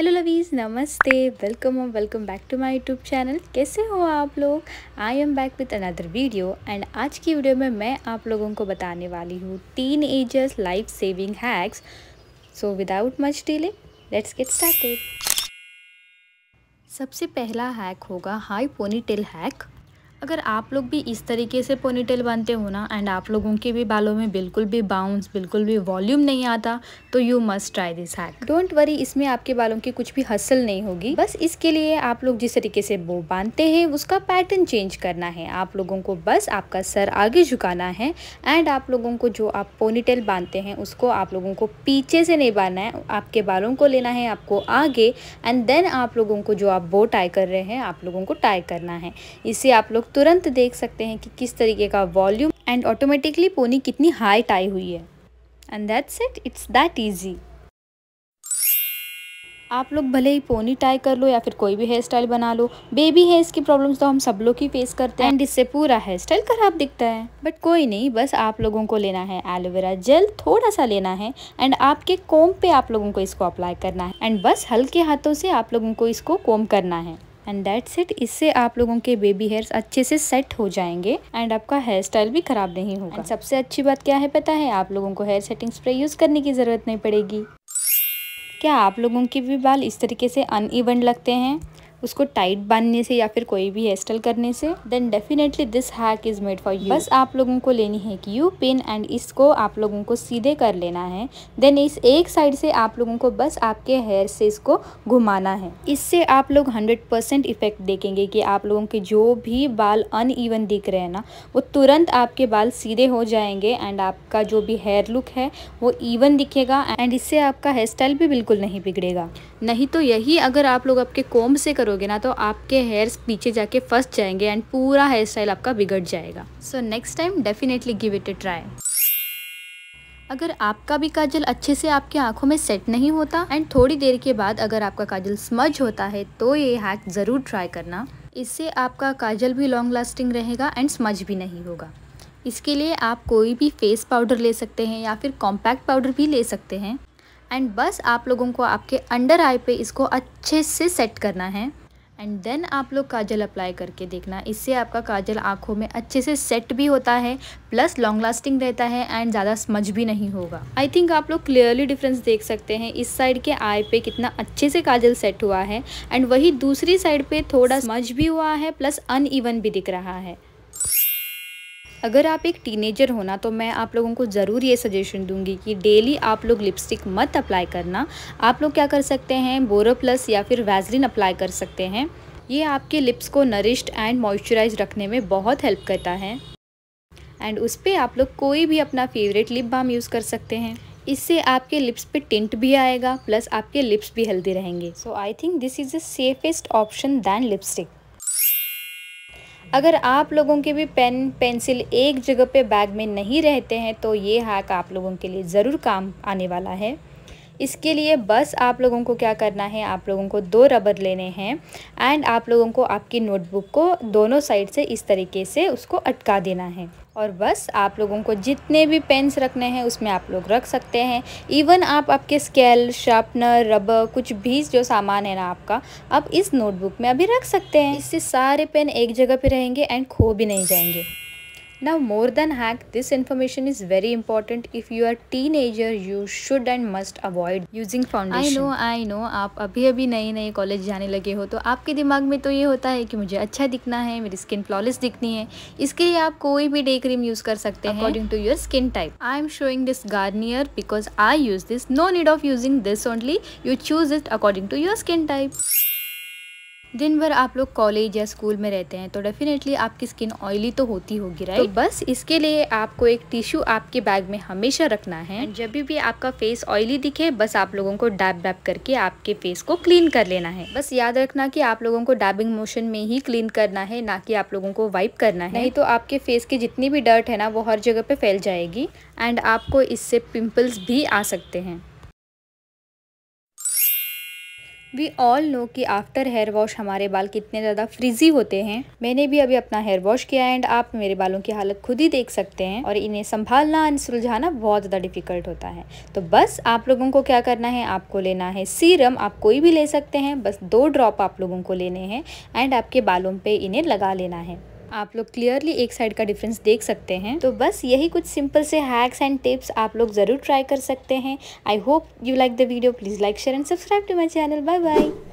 hello लवीज़ नमस्ते welcome और welcome back to my YouTube channel कैसे हो आप लोग I am back with another video and आज की वीडियो में मैं आप लोगों को बताने वाली हूँ teenagers life saving hacks so without much delay let's get started सबसे पहला हैक होगा हाई पोनी टेल हैक अगर आप लोग भी इस तरीके से पोनीटेल बांधते हो ना एंड आप लोगों के भी बालों में बिल्कुल भी बाउंस बिल्कुल भी वॉल्यूम नहीं आता तो you must try this hack don't worry इसमें आपके बालों की कुछ भी हसल नहीं होगी बस इसके लिए आप लोग जिस तरीके से वो बांधते हैं उसका पैटर्न चेंज करना है आप लोगों को बस आपका सर आगे झुकाना है एंड आप लोगों को जो आप पोनीटेल बांधते हैं उसको आप लोगों को पीछे से नहीं बांधना है आपके बालों को लेना है आपको आगे एंड देन आप लोगों को जो आप बो टाई कर रहे हैं आप लोगों को टाई करना है इससे आप लोग तुरंत देख सकते हैं कि किस तरीके का वॉल्यूम एंड ऑटोमेटिकली पोनी कितनी हाई टाई हुई है and that's it it's that easy आप लोग भले ही पोनी टाई कर लो या फिर कोई भी हेयर स्टाइल बना लो बेबी हेयर्स की प्रॉब्लम्स तो हम सब लोग ही फेस करते हैं एंड इससे पूरा हेयर स्टाइल खराब दिखता है बट कोई नहीं बस आप लोगों को लेना है एलोवेरा जेल थोड़ा सा लेना है एंड आपके कोम पे आप लोगों को इसको अप्लाई करना है एंड बस हल्के हाथों से आप लोगों को इसको कोम करना है एंड दैट्स इट इससे आप लोगों के बेबी हेयर्स अच्छे से सेट हो जाएंगे एंड आपका हेयर स्टाइल भी खराब नहीं होगा सबसे अच्छी बात क्या है पता है आप लोगों को हेयर सेटिंग स्प्रे यूज़ करने की ज़रूरत नहीं पड़ेगी क्या आप लोगों के भी बाल इस तरीके से अनइवन लगते हैं उसको टाइट बांधने से या फिर कोई भी हेयर स्टाइल करने से then definitely this hack is made for you बस आप लोगों को लेनी है कि यू पिन एंड इसको आप लोगों को सीधे कर लेना है देन इस एक साइड से आप लोगों को बस आपके हेयर से इसको घुमाना है इससे आप लोग हंड्रेड परसेंट इफेक्ट देखेंगे कि आप लोगों के जो भी बाल ईवन दिख रहे हैं ना वो तुरंत आपके बाल सीधे हो जाएंगे एंड आपका जो भी हेयर लुक है वो इवन दिखेगा एंड इससे आपका हेयर स्टाइल भी बिल्कुल नहीं बिगड़ेगा नहीं तो यही अगर आप लोग आपके कोम्ब से करो करोगे ना तो आपके हेयर्स पीछे जाके फंस जाएंगे एंड पूरा हेयर स्टाइल आपका बिगड़ जाएगा so next time definitely give it a try अगर आपका भी काजल अच्छे से आपकी आंखों में सेट नहीं होता एंड थोड़ी देर के बाद अगर आपका काजल स्मज होता है तो ये हैक ज़रूर ट्राई करना इससे आपका काजल भी लॉन्ग लास्टिंग रहेगा एंड स्मज भी नहीं होगा इसके लिए आप कोई भी फेस पाउडर ले सकते हैं या फिर कॉम्पैक्ट पाउडर भी ले सकते हैं एंड बस आप लोगों को आपके अंडर आई पे इसको अच्छे से सेट करना है एंड देन आप लोग काजल अप्लाई करके देखना इससे आपका काजल आँखों में अच्छे से सेट भी होता है प्लस लॉन्ग लास्टिंग रहता है एंड ज़्यादा स्मज भी नहीं होगा आई थिंक आप लोग क्लियरली डिफरेंस देख सकते हैं इस साइड के आई पे कितना अच्छे से काजल सेट हुआ है एंड वही दूसरी साइड पे थोड़ा स्मज भी हुआ है प्लस अन भी दिख रहा है अगर आप एक टीनेजर हो ना तो मैं आप लोगों को ज़रूर ये सजेशन दूंगी कि डेली आप लोग लिपस्टिक मत अप्लाई करना आप लोग क्या कर सकते हैं बोरो प्लस या फिर वैजलिन अप्लाई कर सकते हैं ये आपके लिप्स को नरिश्ड एंड मॉइस्चराइज रखने में बहुत हेल्प करता है एंड उस पर आप लोग कोई भी अपना फेवरेट लिप बाम यूज़ कर सकते हैं इससे आपके लिप्स पे टिंट भी आएगा प्लस आपके लिप्स भी हेल्दी रहेंगे so I think this is the safest option than lipstick अगर आप लोगों के भी पेन पेंसिल एक जगह पे बैग में नहीं रहते हैं तो ये हैक आप लोगों के लिए ज़रूर काम आने वाला है इसके लिए बस आप लोगों को क्या करना है आप लोगों को दो रबर लेने हैं एंड आप लोगों को आपकी नोटबुक को दोनों साइड से इस तरीके से उसको अटका देना है और बस आप लोगों को जितने भी पेंस रखने हैं उसमें आप लोग रख सकते हैं इवन आप आपके स्केल शार्पनर रबर कुछ भी जो सामान है ना आपका आप इस नोटबुक में अभी रख सकते हैं इससे सारे पेन एक जगह पे रहेंगे एंड खो भी नहीं जाएंगे now more than hack this information is very important if you are teenager you should and must avoid using foundation i know i know आप अभी अभी नए नए कॉलेज जाने लगे हो तो आपके दिमाग में तो ये होता है कि मुझे अच्छा दिखना है मेरी स्किन फ्लॉलेस दिखनी है इसके लिए आप कोई भी डे क्रीम यूज कर सकते हैं according to your skin type I am showing this Garnier because I use this no need of using this only you choose it according to your skin type दिन भर आप लोग college या school में रहते हैं तो डेफिनेटली आपकी स्किन ऑयली तो होती होगी राइट तो बस इसके लिए आपको एक टिश्यू आपके बैग में हमेशा रखना है जब भी आपका फेस ऑयली दिखे बस आप लोगों को डैब डैब करके आपके फेस को क्लीन कर लेना है बस याद रखना कि आप लोगों को डैबिंग मोशन में ही क्लीन करना है ना कि आप लोगों को वाइप करना है नहीं तो आपके फेस की जितनी भी डर्ट है ना वो हर जगह पे फैल जाएगी एंड आपको इससे पिम्पल्स भी आ सकते हैं वी ऑल नो कि आफ्टर हेयर वॉश हमारे बाल कितने ज़्यादा फ्रिजी होते हैं मैंने भी अभी अपना हेयर वॉश किया एंड आप मेरे बालों की हालत खुद ही देख सकते हैं और इन्हें संभालना एंड सुलझाना बहुत ज़्यादा डिफिकल्ट होता है तो बस आप लोगों को क्या करना है आपको लेना है सीरम आप कोई भी ले सकते हैं बस दो ड्रॉप आप लोगों को लेने हैं एंड आपके बालों पर इन्हें लगा लेना है आप लोग क्लियरली एक साइड का डिफरेंस देख सकते हैं तो बस यही कुछ सिंपल से हैक्स एंड टिप्स आप लोग ज़रूर ट्राई कर सकते हैं I hope you like the video please like share and subscribe to my channel bye bye